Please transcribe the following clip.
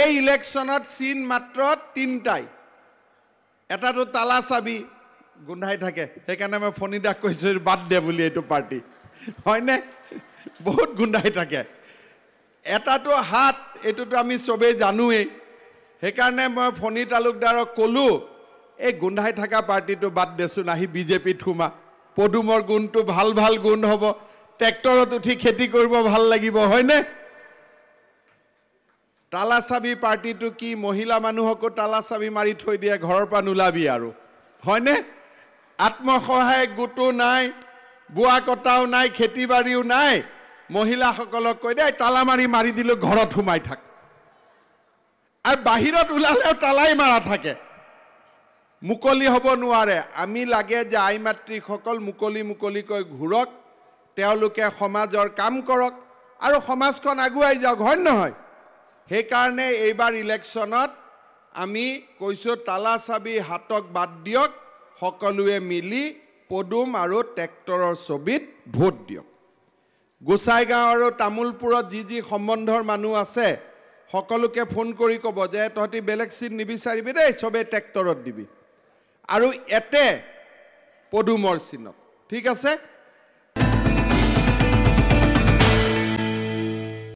এই ইলেকশ্যনত চীন মাত্ৰ তিনিটাই এটাতো তালা চাবি গোন্ধাই থাকে সেইকাৰণে মই ফণীদাক কৈছোঁ বাদ দে বুলি এইটো পাৰ্টি হয়নে বহুত গোন্ধাই থাকে এটাতো হাত এইটোতো আমি চবেই জানোৱেই সেইকাৰণে মই ফণী তালুকদাৰক ক'লোঁ এই গোন্ধাই থকা পাৰ্টিটো বাদ দেচোন আহি বিজেপিত সোমা পদুমৰ গোন্ধটো ভাল ভাল গোন্ধ হ'ব ট্ৰেক্টৰত উঠি খেতি কৰিব ভাল লাগিব হয়নে তালা চাবি পাৰ্টিটো কি মহিলা মানুহকো তালা চাবি মাৰি থৈ দিয়ে ঘৰৰ পৰা নোলাবি আৰু হয়নে আত্মসহায়ক গোটো নাই বোৱা কটাও নাই খেতি বাৰীও নাই মহিলাসকলক কৈ দিয়ে তালা মাৰি মাৰি দিলোঁ ঘৰত সোমাই থাক আৰু বাহিৰত ওলালেও তালাই মাৰা থাকে মুকলি হ'ব নোৱাৰে আমি লাগে যে আই মাতৃসকল মুকলি মুকলিকৈ ঘূৰক তেওঁলোকে সমাজৰ কাম কৰক আৰু সমাজখন আগুৱাই যাওক হয় নহয় সেইকাৰণে এইবাৰ ইলেকশ্যনত আমি কৈছোঁ তালা চাবি হাতক বাদ দিয়ক সকলোৱে মিলি পদুম আৰু ট্ৰেক্টৰৰ ছবিত ভোট দিয়ক গোচাইগাঁও আৰু তামোলপুৰত যি যি সম্বন্ধৰ মানুহ আছে সকলোকে ফোন কৰি ক'ব যে তহঁতি বেলেগ চিট নিবিচাৰিবি দেই চবেই ট্ৰেক্টৰত দিবি আৰু এতে পদুমৰ চিনক ঠিক আছে